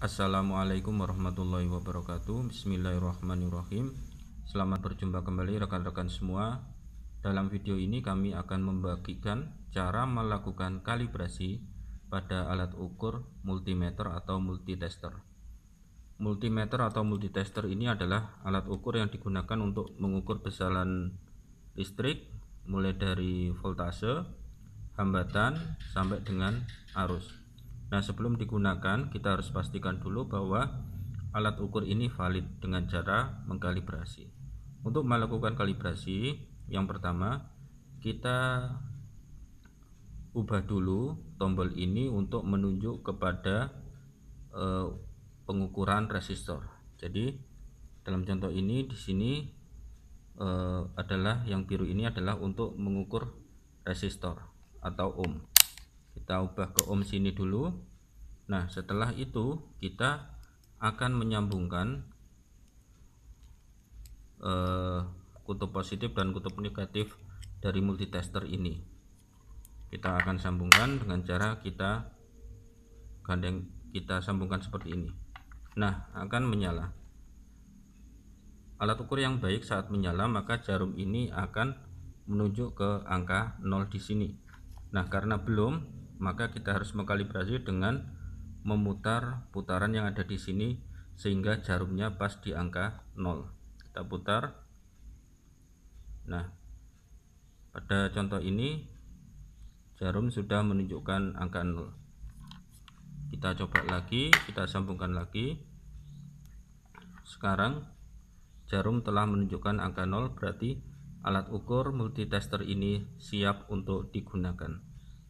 Assalamualaikum warahmatullahi wabarakatuh Bismillahirrahmanirrahim Selamat berjumpa kembali rekan-rekan semua Dalam video ini kami akan membagikan cara melakukan kalibrasi pada alat ukur multimeter atau multitester Multimeter atau multitester ini adalah alat ukur yang digunakan untuk mengukur besaran listrik mulai dari voltase, hambatan, sampai dengan arus Nah, sebelum digunakan, kita harus pastikan dulu bahwa alat ukur ini valid dengan cara mengkalibrasi. Untuk melakukan kalibrasi, yang pertama kita ubah dulu tombol ini untuk menunjuk kepada e, pengukuran resistor. Jadi, dalam contoh ini di sini e, adalah yang biru ini adalah untuk mengukur resistor atau ohm kita ubah ke ohm sini dulu nah setelah itu kita akan menyambungkan eh, kutub positif dan kutub negatif dari multitester ini kita akan sambungkan dengan cara kita gandeng kita sambungkan seperti ini nah akan menyala alat ukur yang baik saat menyala maka jarum ini akan menuju ke angka 0 di sini nah karena belum maka kita harus mengkalibrasi dengan memutar putaran yang ada di sini sehingga jarumnya pas di angka 0 kita putar nah pada contoh ini jarum sudah menunjukkan angka 0 kita coba lagi kita sambungkan lagi sekarang jarum telah menunjukkan angka 0 berarti alat ukur multitester ini siap untuk digunakan